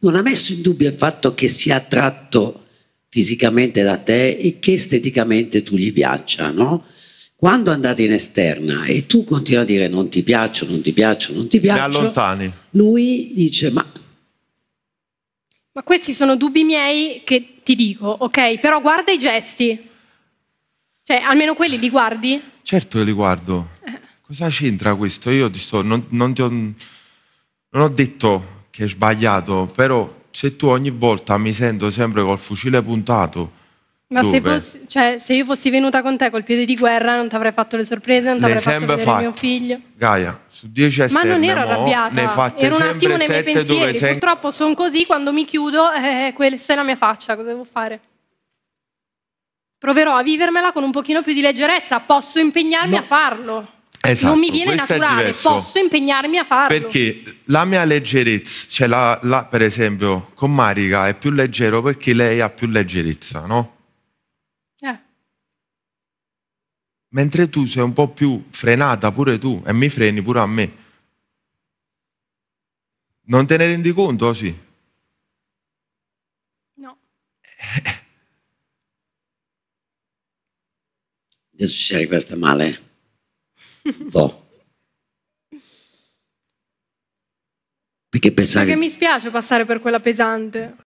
non ha messo in dubbio il fatto che sia attratto fisicamente da te e che esteticamente tu gli piaccia, no? Quando andate in esterna e tu continui a dire non ti piaccio, non ti piaccio, non ti piaccio, allontani. lui dice ma... Ma questi sono dubbi miei che ti dico, ok, però guarda i gesti. Cioè, almeno quelli li guardi? Certo che li guardo. Eh. Cosa c'entra questo? Io ti sto, non, non ti ho, non ho detto che è sbagliato, però se tu ogni volta mi sento sempre col fucile puntato, ma se, fossi, cioè, se, io fossi venuta con te col piede di guerra non ti avrei fatto le sorprese, non ti avrei fatto vedere fatto. mio figlio. Gaia, su 10 esterne Ma non ero arrabbiata, ero un attimo nei miei pensieri. Sei... Purtroppo sono così, quando mi chiudo eh, questa è la mia faccia, cosa devo fare? Proverò a vivermela con un pochino più di leggerezza, posso impegnarmi no. a farlo. Esatto, non mi viene naturale, posso impegnarmi a farlo. Perché la mia leggerezza, cioè la, la, per esempio con Marica è più leggero perché lei ha più leggerezza, no? Eh. Mentre tu sei un po' più frenata pure tu e mi freni pure a me. Non te ne rendi conto, sì? No. Adesso ci sei rimasta male. No. Perché pensare... Perché mi spiace passare per quella pesante.